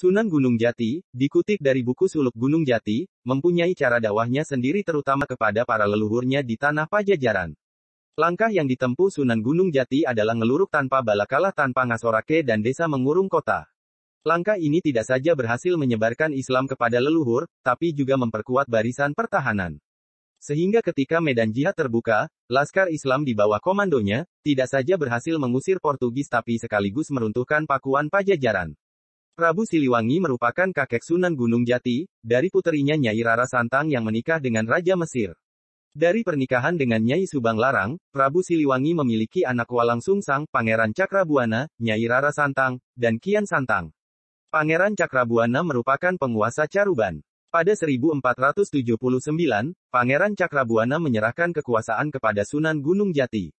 Sunan Gunung Jati, dikutip dari buku Suluk Gunung Jati, mempunyai cara dakwahnya sendiri terutama kepada para leluhurnya di tanah pajajaran. Langkah yang ditempuh Sunan Gunung Jati adalah ngeluruk tanpa balakalah tanpa ngasorake dan desa mengurung kota. Langkah ini tidak saja berhasil menyebarkan Islam kepada leluhur, tapi juga memperkuat barisan pertahanan. Sehingga ketika medan jihad terbuka, Laskar Islam di bawah komandonya, tidak saja berhasil mengusir Portugis tapi sekaligus meruntuhkan pakuan pajajaran. Prabu Siliwangi merupakan kakek Sunan Gunung Jati, dari puterinya Nyai Rara Santang yang menikah dengan Raja Mesir. Dari pernikahan dengan Nyai Subang Larang, Prabu Siliwangi memiliki anak Walang Sungsang, Pangeran Cakrabuana, Nyai Rara Santang, dan Kian Santang. Pangeran Cakrabuana merupakan penguasa Caruban. Pada 1479, Pangeran Cakrabuana menyerahkan kekuasaan kepada Sunan Gunung Jati.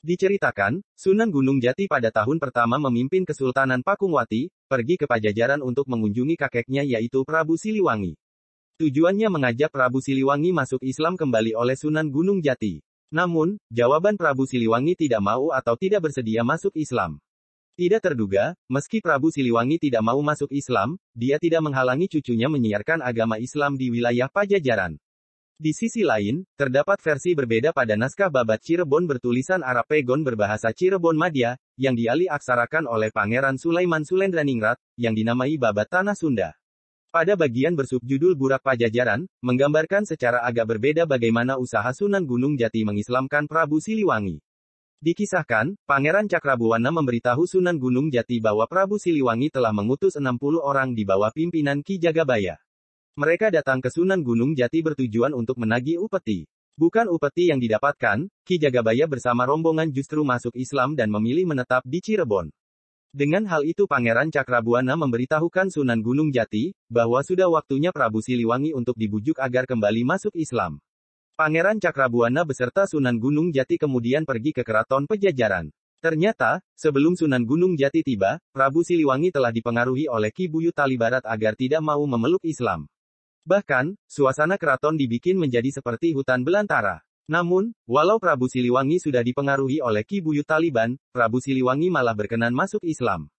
Diceritakan, Sunan Gunung Jati pada tahun pertama memimpin Kesultanan Pakungwati, pergi ke Pajajaran untuk mengunjungi kakeknya yaitu Prabu Siliwangi. Tujuannya mengajak Prabu Siliwangi masuk Islam kembali oleh Sunan Gunung Jati. Namun, jawaban Prabu Siliwangi tidak mau atau tidak bersedia masuk Islam. Tidak terduga, meski Prabu Siliwangi tidak mau masuk Islam, dia tidak menghalangi cucunya menyiarkan agama Islam di wilayah Pajajaran. Di sisi lain, terdapat versi berbeda pada naskah babat Cirebon bertulisan Arab Pegon berbahasa Cirebon Madya, yang dialih aksarakan oleh Pangeran Sulaiman Sulendraningrat, yang dinamai babat Tanah Sunda. Pada bagian bersubjudul Burak Pajajaran, menggambarkan secara agak berbeda bagaimana usaha Sunan Gunung Jati mengislamkan Prabu Siliwangi. Dikisahkan, Pangeran Cakrabuana memberitahu Sunan Gunung Jati bahwa Prabu Siliwangi telah mengutus 60 orang di bawah pimpinan Ki Jagabaya. Mereka datang ke Sunan Gunung Jati bertujuan untuk menagih upeti. Bukan upeti yang didapatkan, Ki Jagabaya bersama rombongan justru masuk Islam dan memilih menetap di Cirebon. Dengan hal itu Pangeran Cakrabuana memberitahukan Sunan Gunung Jati, bahwa sudah waktunya Prabu Siliwangi untuk dibujuk agar kembali masuk Islam. Pangeran Cakrabuana beserta Sunan Gunung Jati kemudian pergi ke keraton pejajaran. Ternyata, sebelum Sunan Gunung Jati tiba, Prabu Siliwangi telah dipengaruhi oleh Ki Buyut Talibarat agar tidak mau memeluk Islam. Bahkan, suasana keraton dibikin menjadi seperti hutan belantara. Namun, walau Prabu Siliwangi sudah dipengaruhi oleh Ki Buyut Taliban, Prabu Siliwangi malah berkenan masuk Islam.